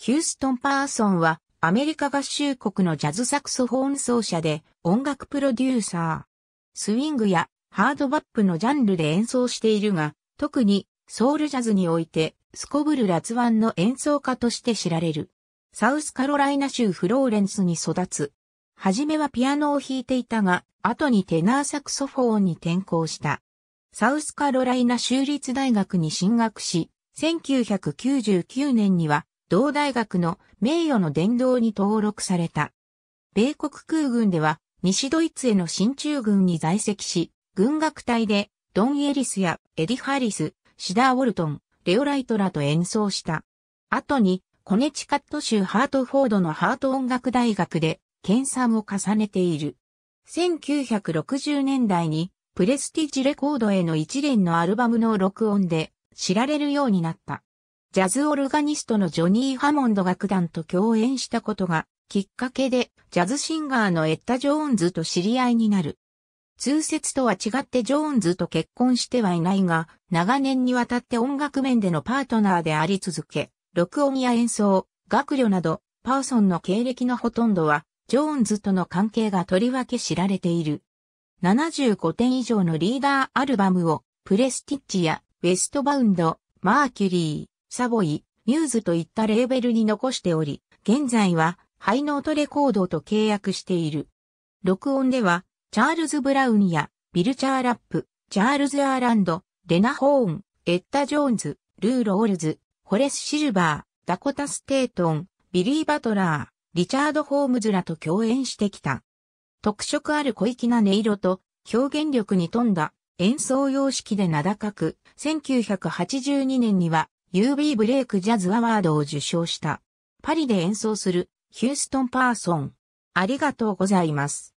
ヒューストン・パーソンはアメリカ合衆国のジャズサクソフォン奏者で音楽プロデューサー。スウィングやハードバップのジャンルで演奏しているが、特にソウルジャズにおいてスコブル・ラツワンの演奏家として知られる。サウスカロライナ州フローレンスに育つ。はじめはピアノを弾いていたが、後にテナーサクソフォンに転向した。サウスカロライナ州立大学に進学し、1999年には同大学の名誉の殿堂に登録された。米国空軍では、西ドイツへの新駐軍に在籍し、軍楽隊で、ドン・エリスやエディ・ハリス、シダー・ウォルトン、レオライトらと演奏した。後に、コネチカット州ハートフォードのハート音楽大学で、研鑽を重ねている。1960年代に、プレスティジレコードへの一連のアルバムの録音で、知られるようになった。ジャズオルガニストのジョニー・ハモンド楽団と共演したことがきっかけでジャズシンガーのエッタ・ジョーンズと知り合いになる。通説とは違ってジョーンズと結婚してはいないが、長年にわたって音楽面でのパートナーであり続け、録音や演奏、学旅など、パーソンの経歴のほとんどは、ジョーンズとの関係がとりわけ知られている。75点以上のリーダーアルバムを、プレスティッチや、ウェストバウンド、マーキュリー、サボイ、ミューズといったレーベルに残しており、現在はハイノートレコードと契約している。録音では、チャールズ・ブラウンや、ビルチャーラップ、チャールズ・アーランド、レナ・ホーン、エッタ・ジョーンズ、ルー・ロールズ、ホレス・シルバー、ダコタ・ステートン、ビリー・バトラー、リチャード・ホームズらと共演してきた。特色ある小粋な音色と表現力に富んだ演奏様式で名高く、1982年には UB ブレイクジャズアワードを受賞した。パリで演奏するヒューストン・パーソン。ありがとうございます。